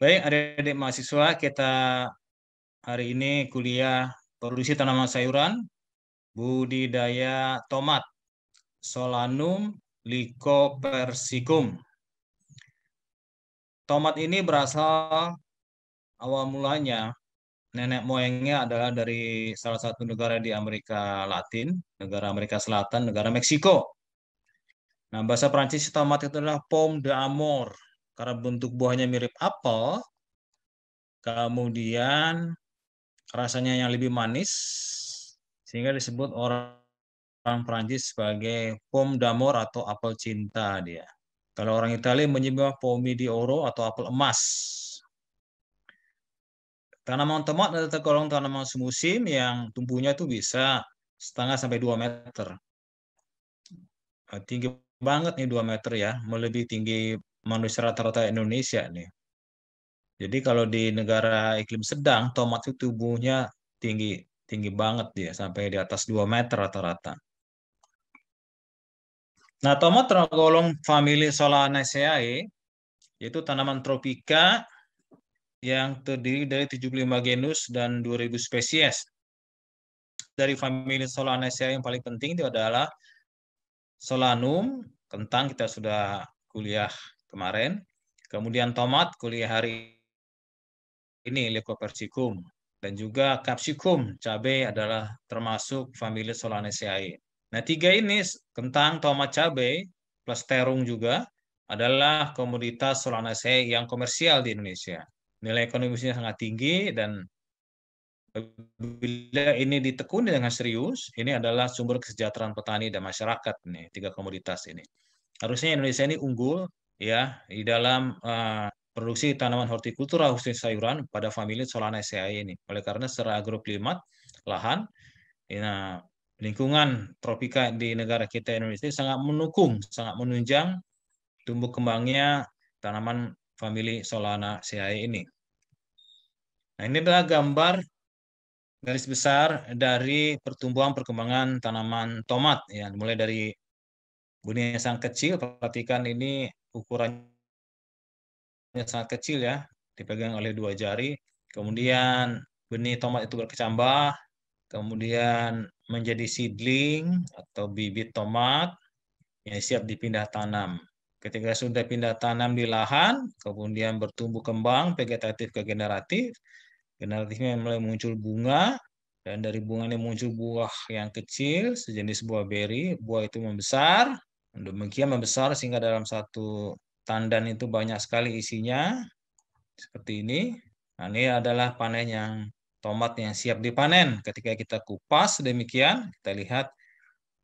Baik, adik-adik mahasiswa, kita hari ini kuliah produksi tanaman sayuran, budidaya tomat, solanum lycopersicum. Tomat ini berasal awal mulanya nenek moyangnya adalah dari salah satu negara di Amerika Latin, negara Amerika Selatan, negara Meksiko. Nah, bahasa Prancis tomat itu adalah pomme d'amour karena bentuk buahnya mirip apel, kemudian rasanya yang lebih manis, sehingga disebut orang orang Perancis sebagai pom d'amour atau apel cinta dia. Kalau orang Italia menyebutnya pomi di oro atau apel emas. Tanaman tomat adalah tergolong tanaman semusim yang tumbuhnya itu bisa setengah sampai dua meter. Tinggi banget nih dua meter ya, melebihi tinggi manusia rata-rata Indonesia nih. Jadi kalau di negara iklim sedang, tomat itu tubuhnya tinggi tinggi banget dia sampai di atas 2 meter rata-rata. Nah, tomat tergolong famili Solanaceae, yaitu tanaman tropika yang terdiri dari 75 genus dan 2000 spesies. Dari famili Solanaceae yang paling penting itu adalah Solanum, kentang kita sudah kuliah kemarin. Kemudian tomat kuliah hari ini Leucopersicum dan juga capsicum cabai adalah termasuk famili Solanaceae. Nah, tiga ini kentang, tomat, cabai plus terung juga adalah komoditas Solanaceae yang komersial di Indonesia. Nilai ekonomisnya sangat tinggi dan bila ini ditekuni dengan serius, ini adalah sumber kesejahteraan petani dan masyarakat nih tiga komoditas ini. Harusnya Indonesia ini unggul ya di dalam uh, produksi tanaman hortikultura khususnya sayuran pada famili Solanaceae ini. Oleh karena secara agroklimat lahan ya, lingkungan tropika di negara kita Indonesia sangat mendukung, sangat menunjang tumbuh kembangnya tanaman famili Solanaceae ini. Nah, ini adalah gambar garis besar dari pertumbuhan perkembangan tanaman tomat ya, mulai dari bunyi yang sangat kecil, perhatikan ini ukurannya sangat kecil ya, dipegang oleh dua jari. Kemudian benih tomat itu berkecambah, kemudian menjadi seedling atau bibit tomat yang siap dipindah tanam. Ketika sudah pindah tanam di lahan, kemudian bertumbuh kembang vegetatif ke generatif, generatifnya mulai muncul bunga, dan dari bunga ini muncul buah yang kecil, sejenis buah beri, buah itu membesar, Demikian membesar sehingga dalam satu tandan itu banyak sekali isinya. Seperti ini. Nah, ini adalah panen yang tomat yang siap dipanen. Ketika kita kupas demikian, kita lihat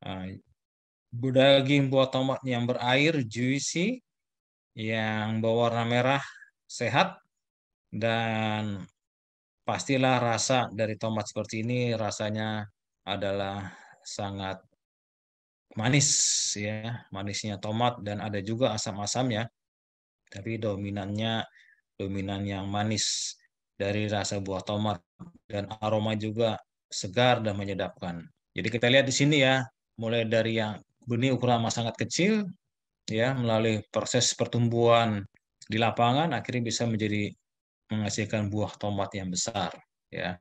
uh, daging buah tomat yang berair, juicy, yang berwarna merah, sehat, dan pastilah rasa dari tomat seperti ini rasanya adalah sangat manis ya manisnya tomat dan ada juga asam-asamnya tapi dominannya dominan yang manis dari rasa buah tomat dan aroma juga segar dan menyedapkan. Jadi kita lihat di sini ya mulai dari yang benih ukuran sangat kecil ya melalui proses pertumbuhan di lapangan akhirnya bisa menjadi menghasilkan buah tomat yang besar ya.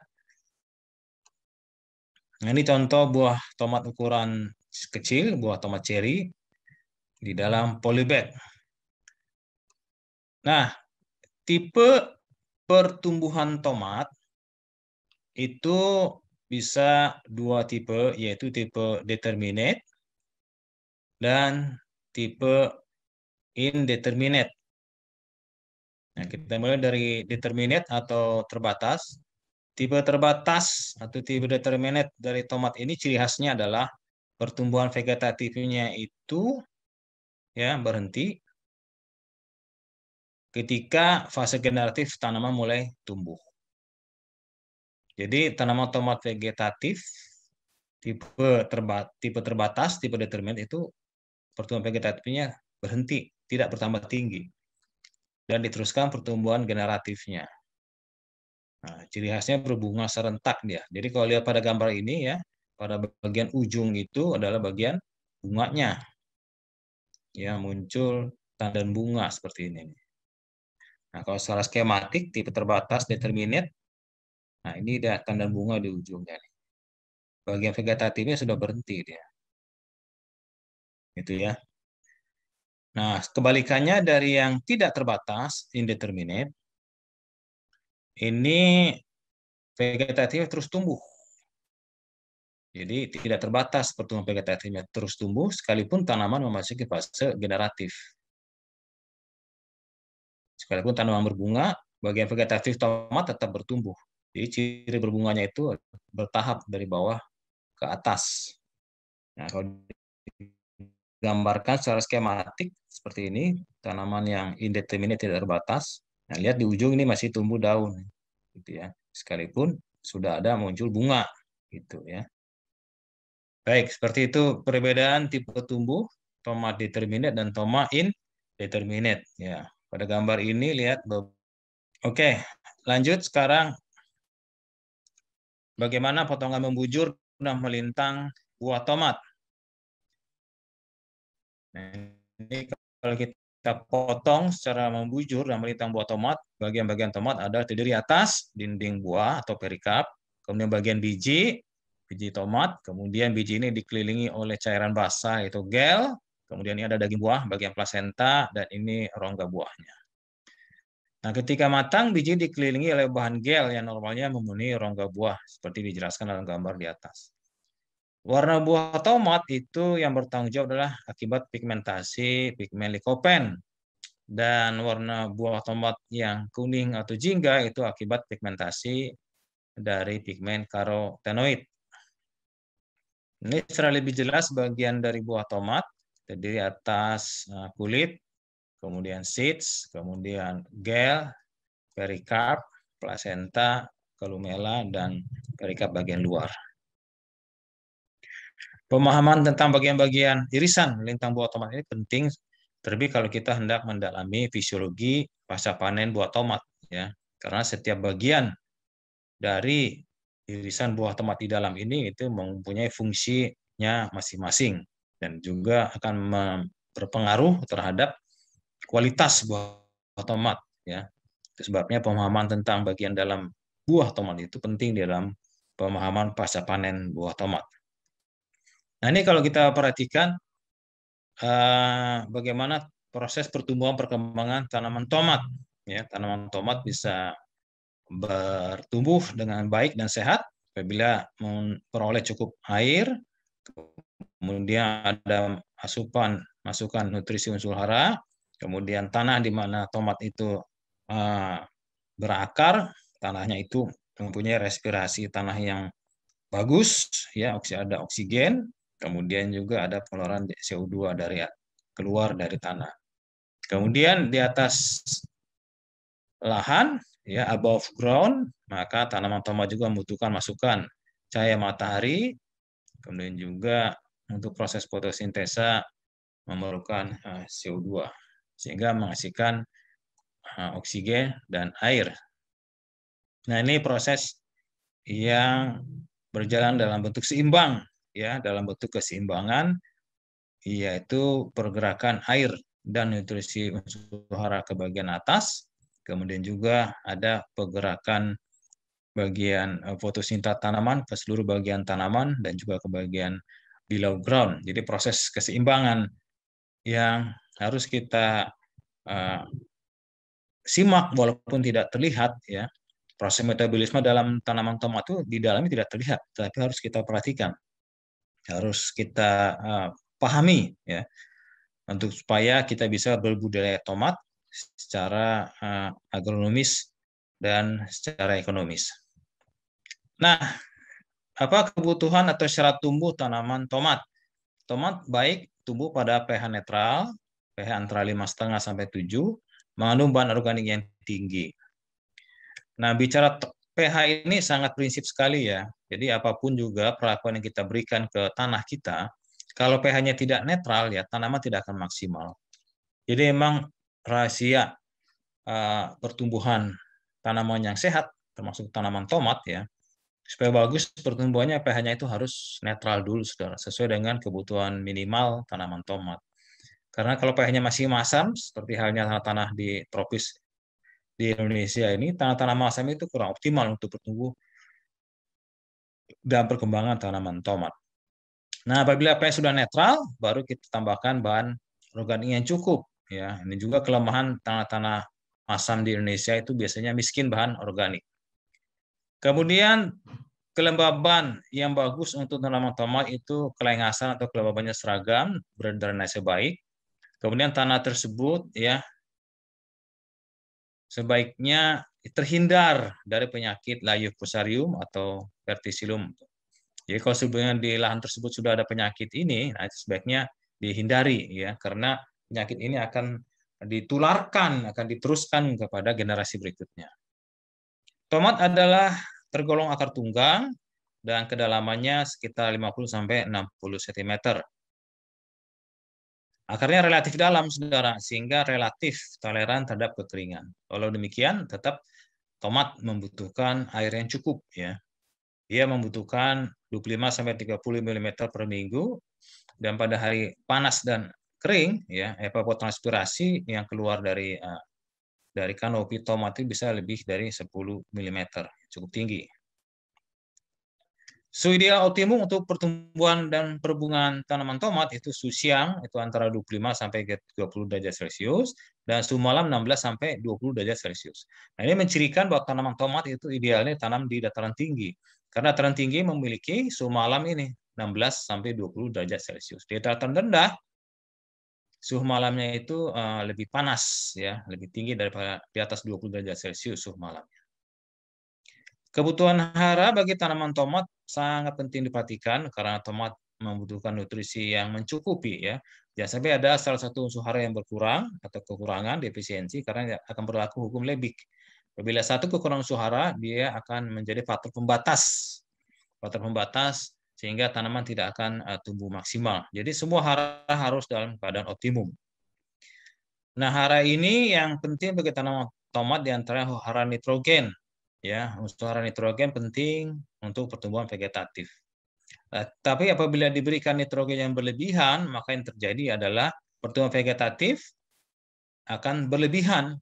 Nah, ini contoh buah tomat ukuran kecil, buah tomat cherry di dalam polybag. Nah, tipe pertumbuhan tomat itu bisa dua tipe, yaitu tipe determinate dan tipe indeterminate. Nah, kita mulai dari determinate atau terbatas. Tipe terbatas atau tipe determinate dari tomat ini ciri khasnya adalah pertumbuhan vegetatifnya itu ya berhenti ketika fase generatif tanaman mulai tumbuh. Jadi tanaman tomat vegetatif tipe terba, tipe terbatas, tipe determinant itu pertumbuhan vegetatifnya berhenti, tidak bertambah tinggi. Dan diteruskan pertumbuhan generatifnya. Nah, ciri khasnya berbunga serentak dia. Jadi kalau lihat pada gambar ini ya, pada bagian ujung itu adalah bagian bunganya. Ya, muncul tanda bunga seperti ini. Nah, kalau secara skematik tipe terbatas determinate, nah ini ada tanda bunga di ujungnya nih. Bagian vegetatifnya sudah berhenti dia. itu ya. Nah, kebalikannya dari yang tidak terbatas, indeterminate, ini vegetatif terus tumbuh jadi tidak terbatas pertumbuhan vegetatifnya terus tumbuh sekalipun tanaman memasuki fase generatif. Sekalipun tanaman berbunga, bagian vegetatif tomat tetap bertumbuh. Jadi ciri berbunganya itu bertahap dari bawah ke atas. Nah, kalau digambarkan secara skematik seperti ini, tanaman yang indeterminate tidak terbatas. Nah, lihat di ujung ini masih tumbuh daun, gitu ya. Sekalipun sudah ada muncul bunga, gitu ya. Baik, seperti itu perbedaan tipe tumbuh toma determinate dan toma indeterminate. Ya, pada gambar ini lihat. Oke, lanjut sekarang bagaimana potongan membujur dan melintang buah tomat. Nah, ini kalau kita potong secara membujur dan melintang buah tomat, bagian-bagian tomat ada terdiri atas dinding buah atau perikap, kemudian bagian biji, biji tomat, kemudian biji ini dikelilingi oleh cairan basah yaitu gel, kemudian ini ada daging buah bagian plasenta dan ini rongga buahnya. Nah, ketika matang biji dikelilingi oleh bahan gel yang normalnya memenuhi rongga buah seperti dijelaskan dalam gambar di atas. Warna buah tomat itu yang bertanggung jawab adalah akibat pigmentasi pigmen likopen dan warna buah tomat yang kuning atau jingga itu akibat pigmentasi dari pigmen karotenoid. Ini secara lebih jelas bagian dari buah tomat terdiri atas eh, kulit, kemudian seeds, kemudian gel, perikarp, placenta, kolumela, dan perikarp bagian luar. Pemahaman tentang bagian-bagian irisan lintang buah tomat ini penting terlebih kalau kita hendak mendalami fisiologi pasca panen buah tomat ya karena setiap bagian dari irisan buah tomat di dalam ini itu mempunyai fungsinya masing-masing dan juga akan berpengaruh terhadap kualitas buah tomat ya. Itu sebabnya pemahaman tentang bagian dalam buah tomat itu penting di dalam pemahaman pasca panen buah tomat. Nah, ini kalau kita perhatikan eh, bagaimana proses pertumbuhan perkembangan tanaman tomat ya, tanaman tomat bisa bertumbuh dengan baik dan sehat apabila memperoleh cukup air, kemudian ada asupan masukan nutrisi unsur hara, kemudian tanah di mana tomat itu eh, berakar, tanahnya itu mempunyai respirasi tanah yang bagus, ya ada oksigen, kemudian juga ada pengeluaran CO2 dari keluar dari tanah. Kemudian di atas lahan ya above ground, maka tanaman tomat juga membutuhkan masukan cahaya matahari, kemudian juga untuk proses fotosintesa memerlukan eh, CO2 sehingga menghasilkan eh, oksigen dan air. Nah, ini proses yang berjalan dalam bentuk seimbang ya, dalam bentuk keseimbangan yaitu pergerakan air dan nutrisi unsur hara ke bagian atas Kemudian juga ada pergerakan bagian eh, fotosinta tanaman ke seluruh bagian tanaman dan juga ke bagian below ground. Jadi proses keseimbangan yang harus kita uh, simak walaupun tidak terlihat ya. Proses metabolisme dalam tanaman tomat itu di dalamnya tidak terlihat, tapi harus kita perhatikan. Harus kita uh, pahami ya. Untuk supaya kita bisa berbudaya tomat secara uh, agronomis dan secara ekonomis. Nah, apa kebutuhan atau syarat tumbuh tanaman tomat? Tomat baik tumbuh pada pH netral, pH antara 5,5 sampai 7, mengandung bahan organik yang tinggi. Nah, bicara pH ini sangat prinsip sekali ya. Jadi apapun juga perlakuan yang kita berikan ke tanah kita, kalau pH-nya tidak netral ya tanaman tidak akan maksimal. Jadi emang rahasia eh, pertumbuhan tanaman yang sehat, termasuk tanaman tomat ya, supaya bagus pertumbuhannya pH-nya itu harus netral dulu, saudara, sesuai dengan kebutuhan minimal tanaman tomat. Karena kalau pH-nya masih masam, seperti halnya tanah-tanah di tropis di Indonesia ini, tanah-tanah masam itu kurang optimal untuk bertumbuh dan perkembangan tanaman tomat. Nah, apabila pH sudah netral, baru kita tambahkan bahan organik yang cukup ya ini juga kelemahan tanah-tanah masam di Indonesia itu biasanya miskin bahan organik kemudian kelembaban yang bagus untuk tanaman tomat itu kelengasan atau kelembabannya seragam berdrainase baik kemudian tanah tersebut ya sebaiknya terhindar dari penyakit layu fusarium atau verticillum. Jadi kalau sebenarnya di lahan tersebut sudah ada penyakit ini, nah itu sebaiknya dihindari ya karena penyakit ini akan ditularkan, akan diteruskan kepada generasi berikutnya. Tomat adalah tergolong akar tunggang dan kedalamannya sekitar 50 sampai 60 cm. Akarnya relatif dalam, saudara, sehingga relatif toleran terhadap kekeringan. Walau demikian, tetap tomat membutuhkan air yang cukup. ya. Dia membutuhkan 25 sampai 30 mm per minggu dan pada hari panas dan kering ya evapotranspirasi yang keluar dari uh, dari kanopi tomat itu bisa lebih dari 10 mm, cukup tinggi. so, ideal optimum untuk pertumbuhan dan perbungaan tanaman tomat itu suhu siang itu antara 25 sampai 20 derajat Celcius dan suhu malam 16 sampai 20 derajat Celcius. Nah, ini mencirikan bahwa tanaman tomat itu idealnya tanam di dataran tinggi karena dataran tinggi memiliki suhu malam ini 16 sampai 20 derajat Celcius. Di dataran rendah suhu malamnya itu eh, lebih panas ya, lebih tinggi daripada di atas 20 derajat Celcius suhu malamnya. Kebutuhan hara bagi tanaman tomat sangat penting diperhatikan karena tomat membutuhkan nutrisi yang mencukupi ya. Jangan sampai ada salah satu unsur hara yang berkurang atau kekurangan defisiensi karena akan berlaku hukum lebih. Apabila satu kekurangan unsur dia akan menjadi faktor pembatas. Faktor pembatas sehingga tanaman tidak akan eh, tumbuh maksimal. Jadi semua hara harus dalam keadaan optimum. Nah, hara ini yang penting bagi tanaman tomat diantaranya hara nitrogen. Ya, unsur hara nitrogen penting untuk pertumbuhan vegetatif. Eh, tapi apabila diberikan nitrogen yang berlebihan, maka yang terjadi adalah pertumbuhan vegetatif akan berlebihan.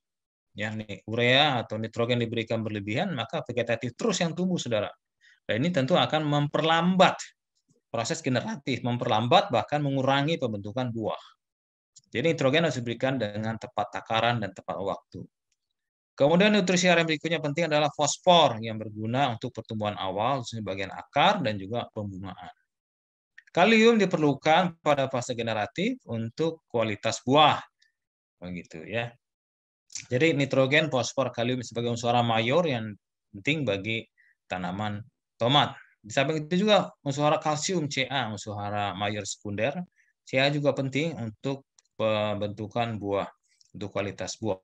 Ya, nih, urea atau nitrogen diberikan berlebihan, maka vegetatif terus yang tumbuh, saudara. Nah, ini tentu akan memperlambat proses generatif, memperlambat bahkan mengurangi pembentukan buah. Jadi nitrogen harus diberikan dengan tepat takaran dan tepat waktu. Kemudian nutrisi yang berikutnya penting adalah fosfor yang berguna untuk pertumbuhan awal khususnya bagian akar dan juga pembungaan. Kalium diperlukan pada fase generatif untuk kualitas buah. Begitu ya. Jadi nitrogen, fosfor, kalium sebagai unsur mayor yang penting bagi tanaman tomat. Di samping itu juga hara kalsium Ca, hara mayor sekunder. Ca juga penting untuk pembentukan buah, untuk kualitas buah.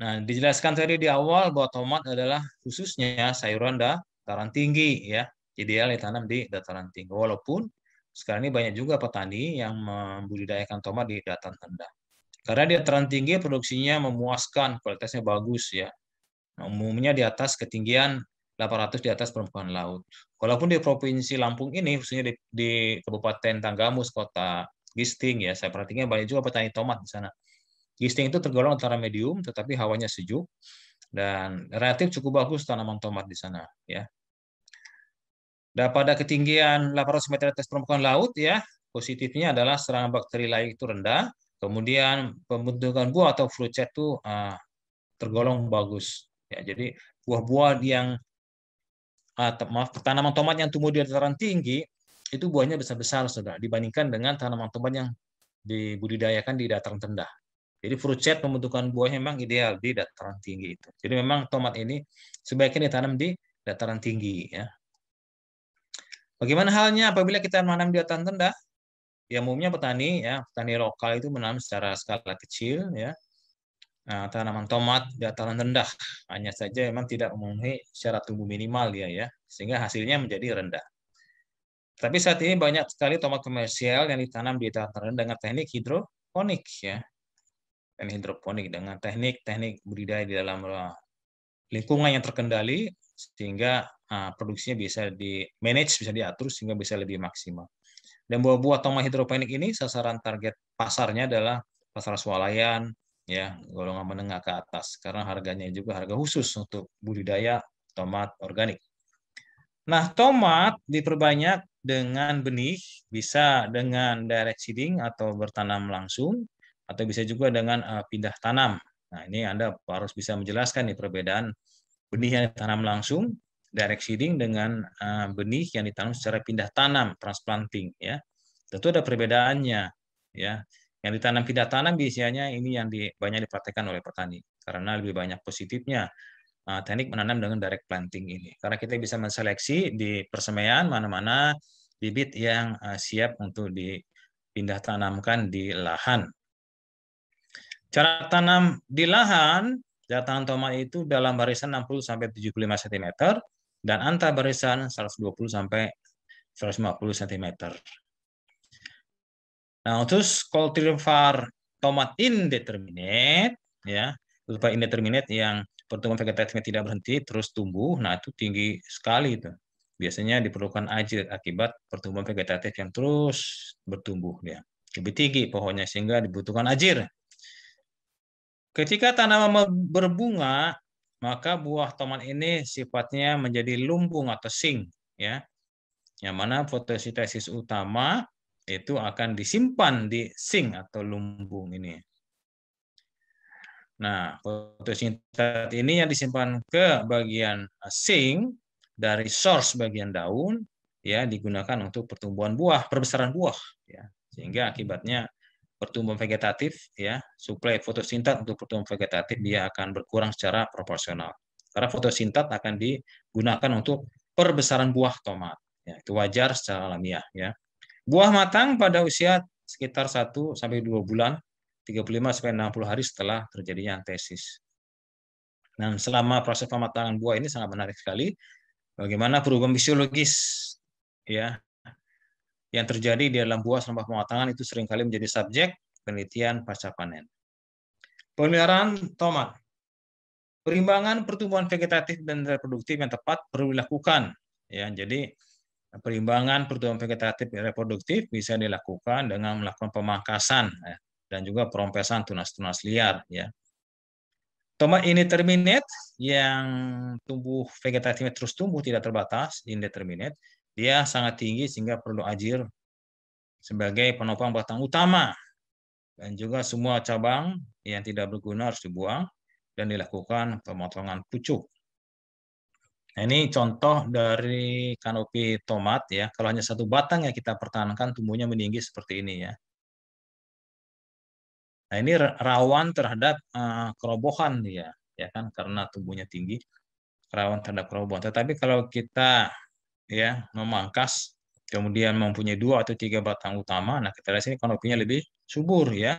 Nah, dijelaskan tadi di awal bahwa tomat adalah khususnya sayuran dataran tinggi ya. Ideal ya, ditanam di dataran tinggi. Walaupun sekarang ini banyak juga petani yang membudidayakan tomat di dataran rendah. Karena di dataran tinggi produksinya memuaskan, kualitasnya bagus ya. umumnya di atas ketinggian 800 di atas permukaan laut. Walaupun di Provinsi Lampung ini, khususnya di, di Kabupaten Tanggamus, kota Gisting ya, saya perhatikan banyak juga petani tomat di sana. Gisting itu tergolong antara medium, tetapi hawanya sejuk dan relatif cukup bagus tanaman tomat di sana ya. Dan pada ketinggian 800 meter atas permukaan laut ya, positifnya adalah serangan bakteri lain itu rendah, kemudian pembentukan buah atau fruit set itu uh, tergolong bagus. Ya, jadi buah-buah yang Ah, maaf, tanaman tomat yang tumbuh di dataran tinggi itu buahnya besar-besar saudara dibandingkan dengan tanaman tomat yang dibudidayakan di dataran rendah. Jadi fruit set pembentukan buahnya memang ideal di dataran tinggi itu. Jadi memang tomat ini sebaiknya ditanam di dataran tinggi ya. Bagaimana halnya apabila kita menanam di dataran rendah? Ya umumnya petani ya, petani lokal itu menanam secara skala kecil ya. Nah, tanaman tomat di dataran rendah, hanya saja memang tidak memenuhi syarat tumbuh minimal ya ya, sehingga hasilnya menjadi rendah. Tapi saat ini banyak sekali tomat komersial yang ditanam di dataran rendah dengan teknik hidroponik ya. Dan hidroponik dengan teknik-teknik budidaya di dalam eh, lingkungan yang terkendali sehingga eh, produksinya bisa di manage, bisa diatur sehingga bisa lebih maksimal. Dan buah-buah tomat hidroponik ini sasaran target pasarnya adalah pasar swalayan, ya golongan menengah ke atas karena harganya juga harga khusus untuk budidaya tomat organik. Nah, tomat diperbanyak dengan benih, bisa dengan direct seeding atau bertanam langsung, atau bisa juga dengan uh, pindah tanam. Nah, ini Anda harus bisa menjelaskan nih perbedaan benih yang ditanam langsung, direct seeding dengan uh, benih yang ditanam secara pindah tanam, transplanting ya. Tentu ada perbedaannya ya. Yang ditanam tidak tanam biasanya ini yang di, banyak dipraktekkan oleh petani karena lebih banyak positifnya uh, teknik menanam dengan direct planting ini. Karena kita bisa menseleksi di persemaian mana-mana bibit yang uh, siap untuk dipindah tanamkan di lahan. Cara tanam di lahan, cara tomat itu dalam barisan 60 sampai 75 cm dan antar barisan 120 sampai 150 cm nah terus cultivar var tomat indeterminate, ya, lupa indeterminate yang pertumbuhan vegetatifnya tidak berhenti terus tumbuh, nah itu tinggi sekali itu. Biasanya diperlukan ajir akibat pertumbuhan vegetatif yang terus bertumbuh ya. Lebih tinggi pohonnya sehingga dibutuhkan ajir. Ketika tanaman berbunga, maka buah tomat ini sifatnya menjadi lumbung atau sing ya. Yang mana fotosintesis utama itu akan disimpan di sink atau lumbung ini. Nah, fotosintet ini yang disimpan ke bagian uh, sink dari source bagian daun ya digunakan untuk pertumbuhan buah, perbesaran buah ya. Sehingga akibatnya pertumbuhan vegetatif ya, suplai fotosintet untuk pertumbuhan vegetatif dia akan berkurang secara proporsional. Karena fotosintet akan digunakan untuk perbesaran buah tomat. Ya, itu wajar secara alamiah ya. Buah matang pada usia sekitar 1 sampai 2 bulan, 35 sampai 60 hari setelah terjadinya tesis. Dan selama proses pematangan buah ini sangat menarik sekali bagaimana perubahan fisiologis ya yang terjadi di dalam buah selama pematangan itu seringkali menjadi subjek penelitian pasca panen. Pemeliharaan tomat. Perimbangan pertumbuhan vegetatif dan reproduktif yang tepat perlu dilakukan. Ya, jadi perimbangan pertumbuhan vegetatif dan reproduktif bisa dilakukan dengan melakukan pemangkasan ya, dan juga perompesan tunas-tunas liar ya. Tomat indeterminate yang tumbuh vegetatifnya terus tumbuh tidak terbatas indeterminate, dia sangat tinggi sehingga perlu ajir sebagai penopang batang utama dan juga semua cabang yang tidak berguna harus dibuang dan dilakukan pemotongan pucuk Nah, ini contoh dari kanopi tomat ya. Kalau hanya satu batang yang kita pertahankan tumbuhnya meninggi seperti ini ya. Nah, ini rawan terhadap uh, kerobohan dia, ya kan karena tumbuhnya tinggi rawan terhadap kerobohan. Tetapi kalau kita ya memangkas kemudian mempunyai dua atau tiga batang utama, nah kita lihat sini kanopinya lebih subur ya.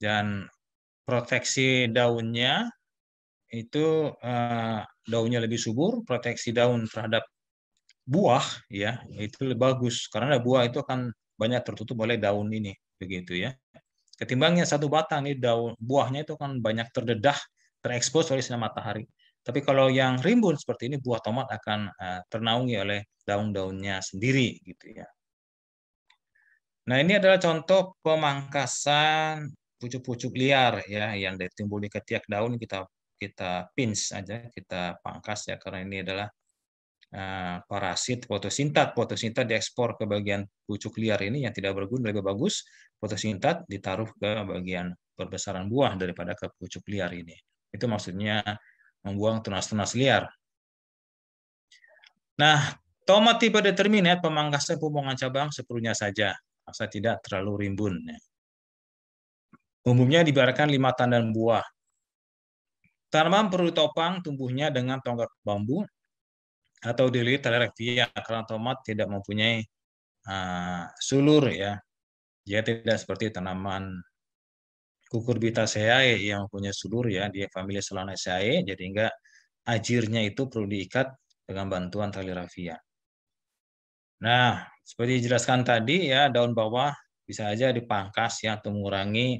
Dan proteksi daunnya itu uh, daunnya lebih subur, proteksi daun terhadap buah ya itu lebih bagus karena buah itu akan banyak tertutup oleh daun ini begitu ya. Ketimbangnya satu batang ini daun buahnya itu kan banyak terdedah terekspos oleh sinar matahari. Tapi kalau yang rimbun seperti ini buah tomat akan uh, ternaungi oleh daun-daunnya sendiri gitu ya. Nah, ini adalah contoh pemangkasan pucuk-pucuk liar ya yang ditimbul di ketiak daun kita kita pins aja, kita pangkas ya karena ini adalah eh, parasit fotosintat. Fotosintat diekspor ke bagian pucuk liar ini yang tidak berguna lebih bagus fotosintat ditaruh ke bagian perbesaran buah daripada ke pucuk liar ini. Itu maksudnya membuang tunas-tunas liar. Nah, tomat tipe determinat pemangkasan pembuangan cabang sepenuhnya saja, asal tidak terlalu rimbun. Ya. Umumnya dibiarkan lima tandan buah Tanaman perlu ditopang tumbuhnya dengan tonggak bambu atau dilihat tali karena tomat tidak mempunyai uh, sulur ya. Dia tidak seperti tanaman cucurbitaceae yang mempunyai sulur ya, dia famili Solanaceae, jadi enggak ajirnya itu perlu diikat dengan bantuan tali rafia. Nah, seperti dijelaskan tadi ya, daun bawah bisa aja dipangkas ya untuk mengurangi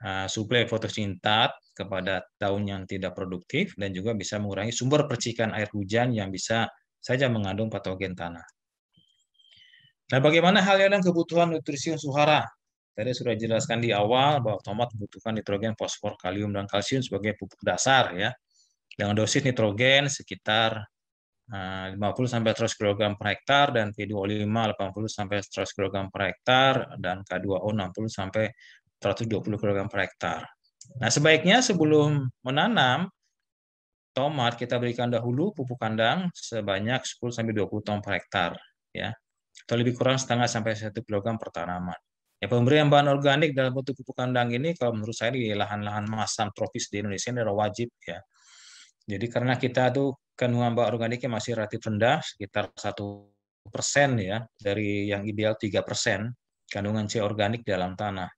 Eh, suplai fotosintat kepada daun yang tidak produktif dan juga bisa mengurangi sumber percikan air hujan yang bisa saja mengandung patogen tanah. Nah, bagaimana halnya dengan kebutuhan nutrisi suhara? Tadi sudah dijelaskan di awal bahwa tomat membutuhkan nitrogen, fosfor, kalium, dan kalsium sebagai pupuk dasar ya. Dengan dosis nitrogen sekitar 50 eh, sampai 100 kg per hektar dan P2O5 80 sampai 100 kg per hektar dan K2O 60 sampai 120 kg per hektar. Nah, sebaiknya sebelum menanam tomat kita berikan dahulu pupuk kandang sebanyak 10 sampai 20 ton per hektar ya. Atau lebih kurang setengah sampai 1 kg per tanaman. Ya, pemberian bahan organik dalam bentuk pupuk kandang ini kalau menurut saya di lahan-lahan masam tropis di Indonesia ini adalah wajib ya. Jadi karena kita tuh kandungan bahan organiknya masih relatif rendah sekitar 1 persen ya dari yang ideal tiga persen kandungan C organik dalam tanah.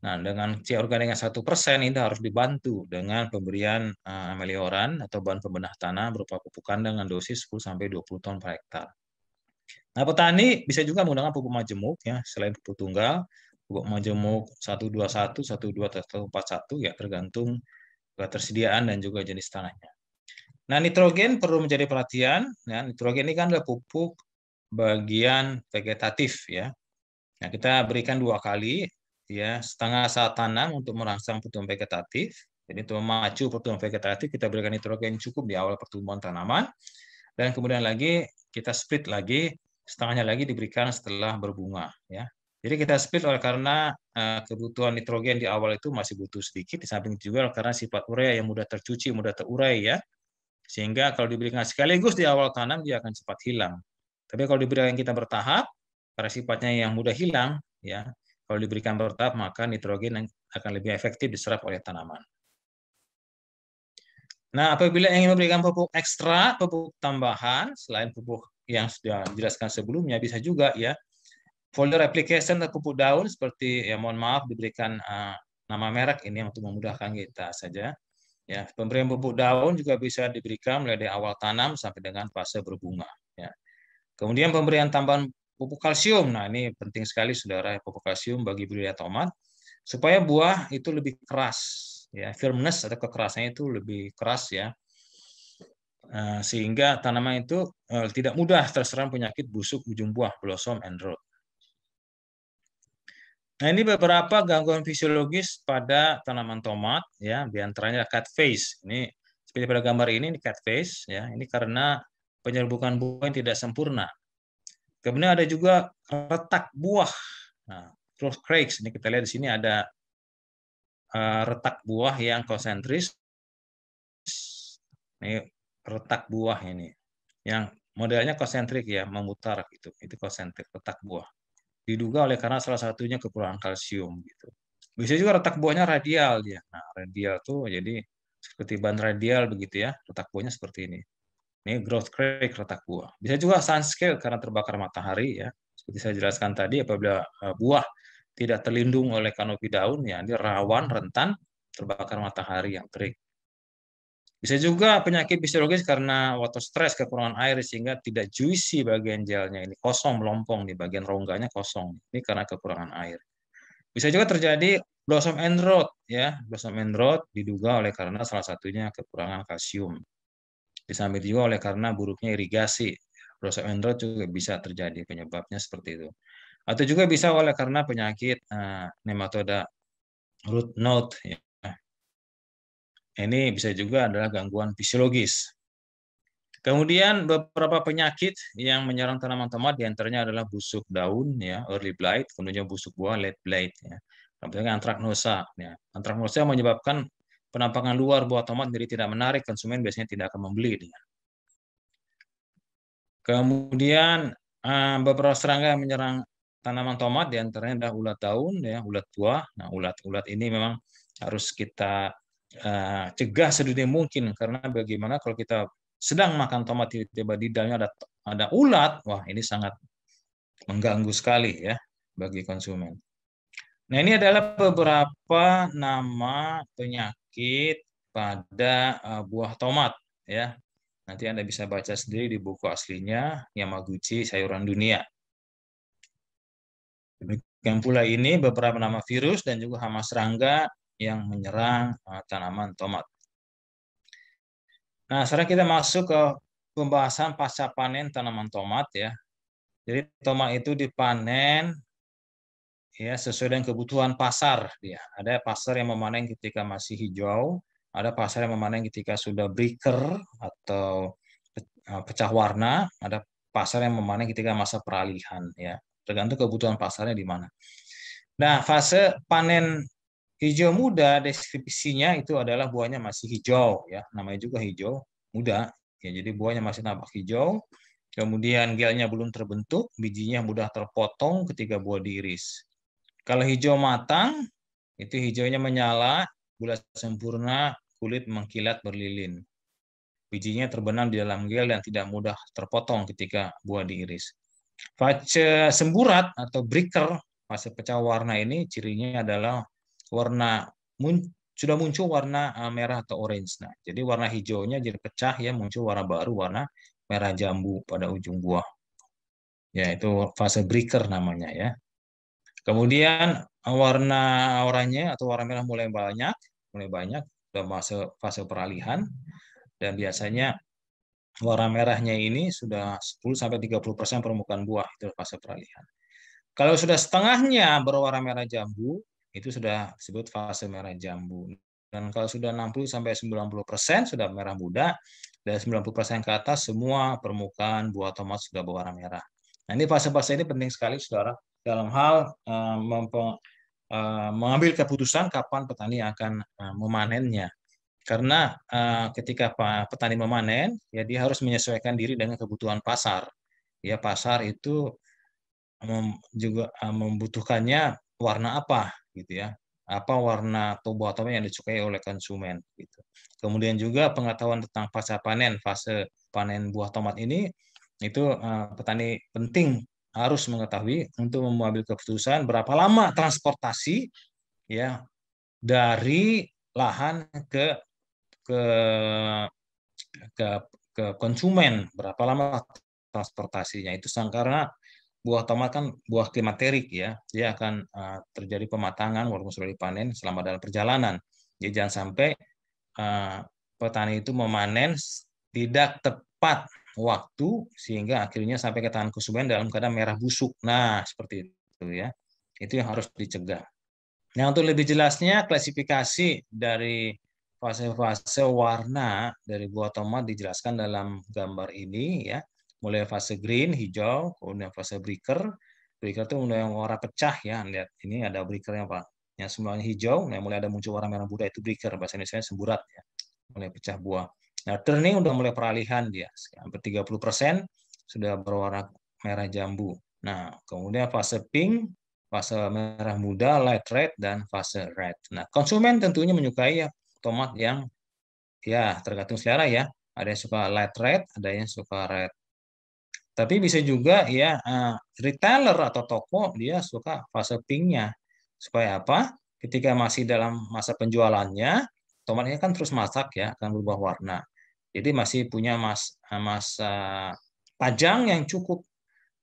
Nah, dengan C organik yang satu persen ini harus dibantu dengan pemberian eh, amelioran atau bahan pembenah tanah berupa pupuk kandang dengan dosis 10 sampai 20 ton per hektar. Nah, petani bisa juga menggunakan pupuk majemuk ya, selain pupuk tunggal, pupuk majemuk satu satu satu dua dua 121, 12, satu ya tergantung ketersediaan dan juga jenis tanahnya. Nah, nitrogen perlu menjadi perhatian. Ya. Nitrogen ini kan adalah pupuk bagian vegetatif ya. Nah, kita berikan dua kali ya setengah saat tanam untuk merangsang pertumbuhan vegetatif. Jadi untuk memacu pertumbuhan vegetatif kita berikan nitrogen cukup di awal pertumbuhan tanaman dan kemudian lagi kita split lagi setengahnya lagi diberikan setelah berbunga ya. Jadi kita split oleh karena eh, kebutuhan nitrogen di awal itu masih butuh sedikit di samping juga karena sifat urea yang mudah tercuci, mudah terurai ya. Sehingga kalau diberikan sekaligus di awal tanam dia akan cepat hilang. Tapi kalau diberikan kita bertahap karena sifatnya yang mudah hilang ya kalau diberikan bertahap, maka nitrogen akan lebih efektif diserap oleh tanaman. Nah, apabila ingin memberikan pupuk ekstra, pupuk tambahan, selain pupuk yang sudah dijelaskan sebelumnya, bisa juga ya, folder application atau pupuk daun, seperti, ya mohon maaf, diberikan uh, nama merek ini untuk memudahkan kita saja. Ya, pemberian pupuk daun juga bisa diberikan mulai dari awal tanam sampai dengan fase berbunga. Ya. Kemudian pemberian tambahan pupuk kalsium. Nah, ini penting sekali Saudara pupuk kalsium bagi budidaya tomat supaya buah itu lebih keras ya, firmness atau kekerasannya itu lebih keras ya. Eh, sehingga tanaman itu eh, tidak mudah terserang penyakit busuk ujung buah blossom and root. Nah, ini beberapa gangguan fisiologis pada tanaman tomat ya, di antaranya cat face. Ini seperti pada gambar ini, ini cat face ya. Ini karena penyerbukan buah yang tidak sempurna Kemudian ada juga retak buah. Nah, clove cracks ini kita lihat di sini ada uh, retak buah yang konsentris. Ini retak buah ini yang modelnya konsentrik ya, memutar gitu. Itu konsentrik retak buah. Diduga oleh karena salah satunya kekurangan kalsium gitu. Bisa juga retak buahnya radial ya. Nah, radial tuh jadi seperti ban radial begitu ya, retak buahnya seperti ini. Ini growth crack retak buah. Bisa juga sunscale karena terbakar matahari ya. Seperti saya jelaskan tadi, apabila eh, buah tidak terlindung oleh kanopi daun, ya ini rawan rentan terbakar matahari yang terik. Bisa juga penyakit fisiologis karena water stress, kekurangan air, sehingga tidak juicy bagian gelnya ini, kosong, melompong, di bagian rongganya kosong. Ini karena kekurangan air. Bisa juga terjadi blossom end rot, ya. Blossom end rot diduga oleh karena salah satunya kekurangan kalsium disambil juga oleh karena buruknya irigasi. Rusak endro juga bisa terjadi penyebabnya seperti itu. Atau juga bisa oleh karena penyakit uh, nematoda root node Ya. Ini bisa juga adalah gangguan fisiologis. Kemudian beberapa penyakit yang menyerang tanaman tomat diantaranya adalah busuk daun, ya, early blight, kemudian busuk buah, late blight. Ya. kemudian antraknosa. Ya. Antraknosa menyebabkan Penampakan luar buah tomat jadi tidak menarik, konsumen biasanya tidak akan membeli Kemudian eh, beberapa serangga menyerang tanaman tomat diantaranya adalah ulat daun, ya, ulat buah. Nah, ulat-ulat ini memang harus kita uh, cegah sedunia mungkin karena bagaimana kalau kita sedang makan tomat tiba-tiba di dalamnya ada ada ulat, wah ini sangat mengganggu sekali ya bagi konsumen. Nah, ini adalah beberapa nama penyakit sedikit pada uh, buah tomat ya. Nanti Anda bisa baca sendiri di buku aslinya Yamaguchi Sayuran Dunia. Demikian pula ini beberapa nama virus dan juga hama serangga yang menyerang uh, tanaman tomat. Nah, sekarang kita masuk ke pembahasan pasca panen tanaman tomat ya. Jadi tomat itu dipanen ya sesuai dengan kebutuhan pasar ya Ada pasar yang memanen ketika masih hijau, ada pasar yang memanen ketika sudah breaker atau e, pecah warna, ada pasar yang memanen ketika masa peralihan ya. Tergantung kebutuhan pasarnya di mana. Nah, fase panen hijau muda deskripsinya itu adalah buahnya masih hijau ya. Namanya juga hijau muda. Ya, jadi buahnya masih nampak hijau, kemudian gelnya belum terbentuk, bijinya mudah terpotong ketika buah diiris. Kalau hijau matang, itu hijaunya menyala, gula sempurna, kulit mengkilat berlilin. Bijinya terbenam di dalam gel dan tidak mudah terpotong ketika buah diiris. Fase semburat atau breaker, fase pecah warna ini cirinya adalah warna mun, sudah muncul warna eh, merah atau orange. Nah, jadi warna hijaunya jadi pecah ya muncul warna baru warna merah jambu pada ujung buah. Ya, itu fase breaker namanya ya. Kemudian eh, warna oranye atau warna merah mulai banyak, mulai banyak sudah fase fase peralihan dan biasanya warna merahnya ini sudah 10 sampai 30% permukaan buah itu fase peralihan. Kalau sudah setengahnya berwarna merah jambu, itu sudah disebut fase merah jambu. Dan kalau sudah 60 sampai 90% sudah merah muda, dan 90% ke atas semua permukaan buah tomat sudah berwarna merah. Nah, ini fase-fase ini penting sekali Saudara dalam hal eh, eh, mengambil keputusan kapan petani akan eh, memanennya. Karena ketika petani memanen, ya dia harus menyesuaikan diri dengan kebutuhan pasar. Ya pasar itu juga membutuhkannya warna apa, gitu ya? Apa warna tubuh atau yang disukai oleh konsumen, gitu. Kemudian juga pengetahuan tentang fase panen, fase panen buah tomat ini itu petani penting harus mengetahui untuk mengambil keputusan berapa lama transportasi ya dari lahan ke ke ke, ke konsumen berapa lama transportasinya itu sang karena buah tomat kan buah klimaterik ya dia akan uh, terjadi pematangan walaupun sudah dipanen selama dalam perjalanan jadi ya, jangan sampai uh, petani itu memanen tidak tepat waktu sehingga akhirnya sampai ke tangan konsumen dalam keadaan merah busuk. Nah, seperti itu ya. Itu yang harus dicegah. Nah, untuk lebih jelasnya klasifikasi dari fase-fase warna dari buah tomat dijelaskan dalam gambar ini ya. Mulai fase green, hijau, kemudian fase breaker. Breaker itu mulai yang warna pecah ya. Lihat, ini ada breakernya Pak. Yang semuanya hijau, nah mulai ada muncul warna merah muda itu breaker. Bahasa Indonesia semburat ya. Mulai pecah buah. Nah, turning udah mulai peralihan dia, hampir 30 persen sudah berwarna merah jambu. Nah, kemudian fase pink, fase merah muda, light red, dan fase red. Nah, konsumen tentunya menyukai ya tomat yang ya tergantung selera ya. Ada yang suka light red, ada yang suka red. Tapi bisa juga ya eh, retailer atau toko dia suka fase pinknya. Supaya apa? Ketika masih dalam masa penjualannya, tomatnya kan terus masak ya akan berubah warna. Jadi masih punya mas masa panjang yang cukup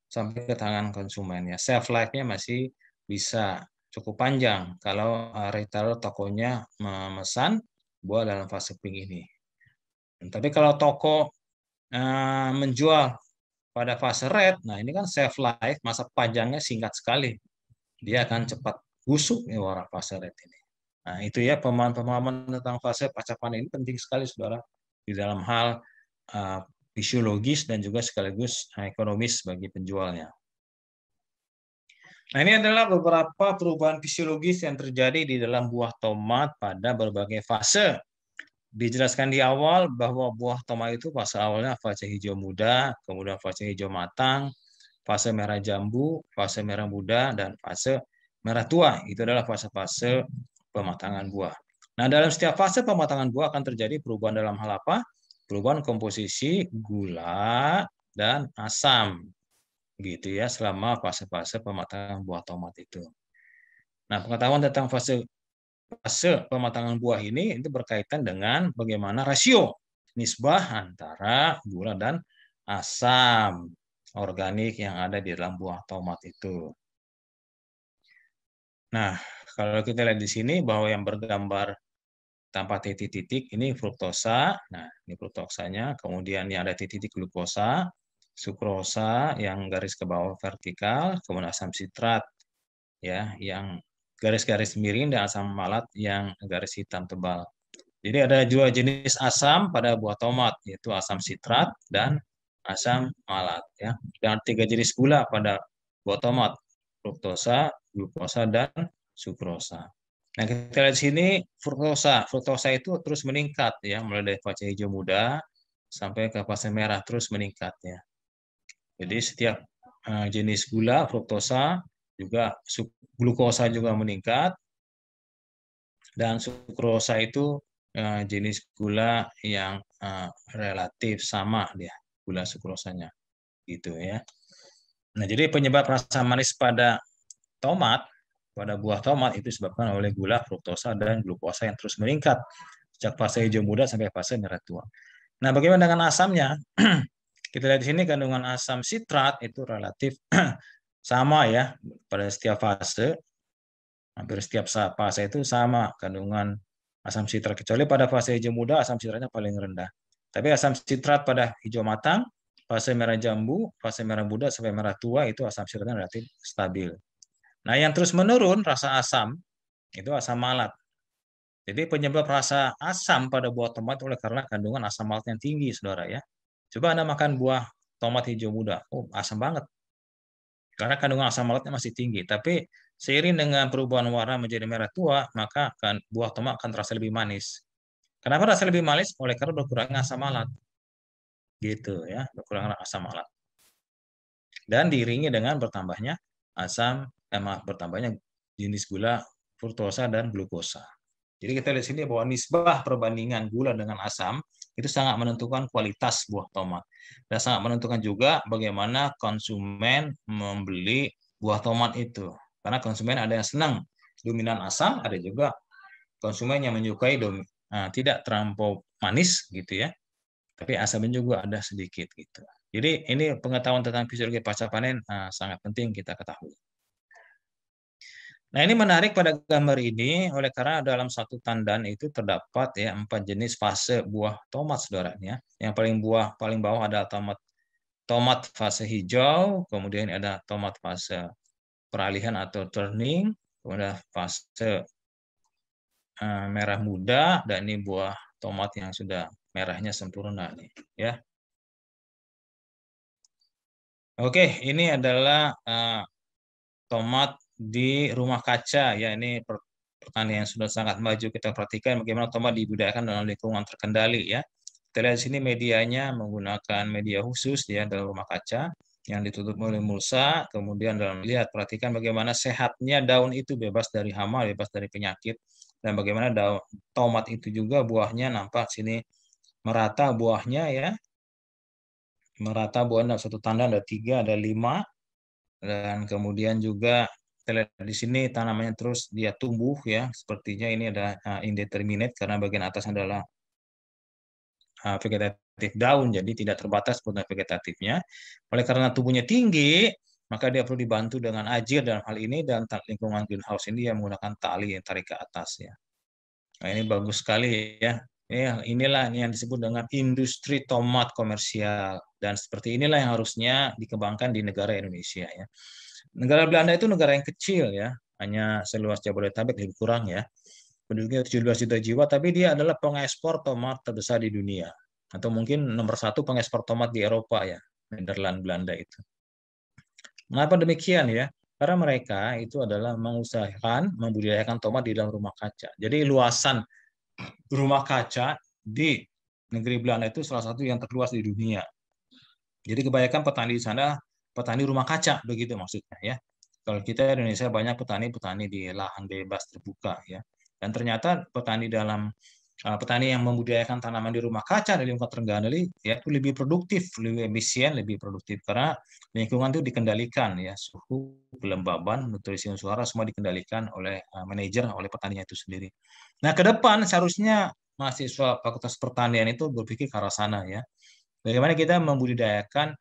sampai ke tangan konsumen ya. Shelf life-nya masih bisa cukup panjang kalau eh, retailer tokonya memesan buah dalam fase pink ini. Tapi kalau toko eh, menjual pada fase red, nah ini kan shelf life masa panjangnya singkat sekali. Dia akan cepat busuk nih warna fase red ini. Nah, itu ya pemahaman-pemahaman tentang fase pasca ini penting sekali Saudara di dalam hal uh, fisiologis dan juga sekaligus eh, ekonomis bagi penjualnya. Nah, ini adalah beberapa perubahan fisiologis yang terjadi di dalam buah tomat pada berbagai fase. Dijelaskan di awal bahwa buah tomat itu fase awalnya fase hijau muda, kemudian fase hijau matang, fase merah jambu, fase merah muda, dan fase merah tua. Itu adalah fase-fase pematangan buah. Nah, dalam setiap fase pematangan buah akan terjadi perubahan dalam hal apa? Perubahan komposisi gula dan asam. Gitu ya, selama fase-fase pematangan buah tomat itu. Nah, pengetahuan tentang fase fase pematangan buah ini itu berkaitan dengan bagaimana rasio nisbah antara gula dan asam organik yang ada di dalam buah tomat itu. Nah, kalau kita lihat di sini bahwa yang bergambar tanpa titik-titik ini fruktosa. Nah, ini fruktosanya, kemudian yang ada titik-titik glukosa, sukrosa yang garis ke bawah vertikal, kemudian asam sitrat ya yang garis-garis miring dan asam malat yang garis hitam tebal. Jadi ada dua jenis asam pada buah tomat yaitu asam sitrat dan asam malat ya. Dan tiga jenis gula pada buah tomat, fruktosa, glukosa dan sukrosa. Nah, kita lihat sini fruktosa. Fruktosa itu terus meningkat ya, mulai dari fase hijau muda sampai ke fase merah terus meningkatnya. Jadi setiap eh, jenis gula fruktosa juga glukosa juga meningkat dan sukrosa itu eh, jenis gula yang eh, relatif sama dia gula sukrosanya gitu ya. Nah, jadi penyebab rasa manis pada tomat pada buah tomat itu disebabkan oleh gula, fruktosa, dan glukosa yang terus meningkat sejak fase hijau muda sampai fase merah tua. Nah, bagaimana dengan asamnya? Kita lihat di sini kandungan asam sitrat itu relatif sama ya pada setiap fase. Hampir setiap fase itu sama kandungan asam sitrat kecuali pada fase hijau muda asam sitratnya paling rendah. Tapi asam sitrat pada hijau matang, fase merah jambu, fase merah muda sampai merah tua itu asam sitratnya relatif stabil. Nah, yang terus menurun rasa asam itu asam malat. Jadi penyebab rasa asam pada buah tomat oleh karena kandungan asam malat yang tinggi, saudara ya. Coba Anda makan buah tomat hijau muda, oh asam banget. Karena kandungan asam malatnya masih tinggi. Tapi seiring dengan perubahan warna menjadi merah tua, maka akan, buah tomat akan terasa lebih manis. Kenapa rasa lebih manis? Oleh karena berkurang asam malat. Gitu ya, berkurangnya asam malat. Dan diiringi dengan bertambahnya asam eh, maaf bertambahnya jenis gula fruktosa dan glukosa. Jadi kita lihat sini bahwa nisbah perbandingan gula dengan asam itu sangat menentukan kualitas buah tomat dan sangat menentukan juga bagaimana konsumen membeli buah tomat itu. Karena konsumen ada yang senang dominan asam, ada juga konsumen yang menyukai domi, nah, eh, tidak terlampau manis gitu ya. Tapi asamnya juga ada sedikit gitu. Jadi ini pengetahuan tentang fisiologi pasca panen uh, sangat penting kita ketahui. Nah ini menarik pada gambar ini oleh karena dalam satu tandan itu terdapat ya empat jenis fase buah tomat saudara ya. Yang paling buah paling bawah ada tomat tomat fase hijau, kemudian ada tomat fase peralihan atau turning, kemudian fase uh, merah muda dan ini buah tomat yang sudah merahnya sempurna nih ya. Oke, ini adalah uh, tomat di rumah kaca ya ini pertanian yang sudah sangat maju kita perhatikan bagaimana tomat dibudayakan dalam lingkungan terkendali ya. Kita lihat di sini medianya menggunakan media khusus ya dalam rumah kaca yang ditutup oleh mulsa, kemudian dalam lihat perhatikan bagaimana sehatnya daun itu bebas dari hama, bebas dari penyakit dan bagaimana daun tomat itu juga buahnya nampak sini merata buahnya ya. Merata buahnya satu tanda ada tiga, ada lima, dan kemudian juga kita lihat di sini tanamannya terus dia tumbuh ya sepertinya ini ada eh, indeterminate karena bagian atas adalah eh, vegetatif daun jadi tidak terbatas pada vegetatifnya oleh karena tubuhnya tinggi maka dia perlu dibantu dengan ajir dalam hal ini dan lingkungan greenhouse ini yang menggunakan tali yang tarik ke atas ya nah, ini bagus sekali ya ini ya, inilah yang disebut dengan industri tomat komersial dan seperti inilah yang harusnya dikembangkan di negara Indonesia ya Negara Belanda itu negara yang kecil ya, hanya seluas Jabodetabek lebih kurang ya. Penduduknya 17 juta jiwa, tapi dia adalah pengekspor tomat terbesar di dunia. Atau mungkin nomor satu pengekspor tomat di Eropa ya, Nederland Belanda itu. Mengapa demikian ya? Karena mereka itu adalah mengusahakan, membudidayakan tomat di dalam rumah kaca. Jadi luasan rumah kaca di negeri Belanda itu salah satu yang terluas di dunia. Jadi kebanyakan petani di sana petani rumah kaca begitu maksudnya ya. Kalau kita di Indonesia banyak petani-petani di lahan bebas terbuka ya. Dan ternyata petani dalam eh, petani yang membudidayakan tanaman di rumah kaca di lingkungan terkendali ya itu lebih produktif, lebih efisien, lebih produktif karena lingkungan itu dikendalikan ya suhu, kelembaban, nutrisi suara semua dikendalikan oleh eh, manajer oleh petaninya itu sendiri. Nah ke depan seharusnya mahasiswa Fakultas Pertanian itu berpikir ke arah sana ya. Bagaimana kita membudidayakan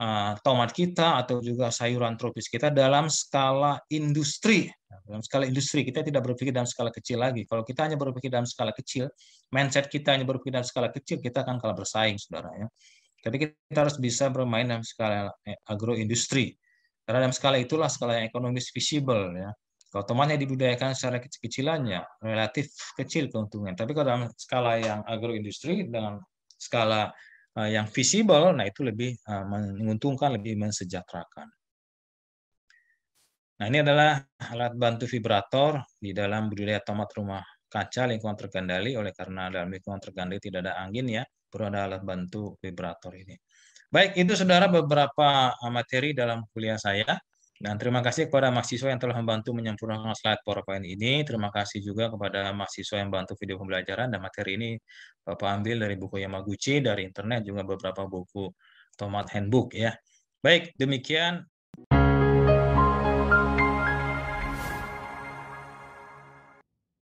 Eh, tomat kita atau juga sayuran tropis kita dalam skala industri. Nah, dalam skala industri kita tidak berpikir dalam skala kecil lagi. Kalau kita hanya berpikir dalam skala kecil, mindset kita hanya berpikir dalam skala kecil, kita akan kalah bersaing, saudara ya. Tapi kita harus bisa bermain dalam skala eh, agroindustri. Karena dalam skala itulah skala yang ekonomis visible ya. Kalau temannya dibudayakan secara kecil-kecilannya, relatif kecil keuntungan. Tapi kalau dalam skala yang agroindustri dengan skala Eh, yang visible, nah itu lebih eh, menguntungkan, lebih mensejahterakan. Nah ini adalah alat bantu vibrator di dalam budidaya tomat rumah kaca lingkungan terkendali oleh karena dalam lingkungan terkendali tidak ada angin ya, perlu ada alat bantu vibrator ini. Baik, itu saudara beberapa eh, materi dalam kuliah saya. Dan nah, terima kasih kepada mahasiswa yang telah membantu menyempurnakan slide PowerPoint ini. Terima kasih juga kepada mahasiswa yang membantu video pembelajaran dan materi ini Bapak ambil dari buku Yamaguchi, dari internet juga beberapa buku Tomat Handbook ya. Baik, demikian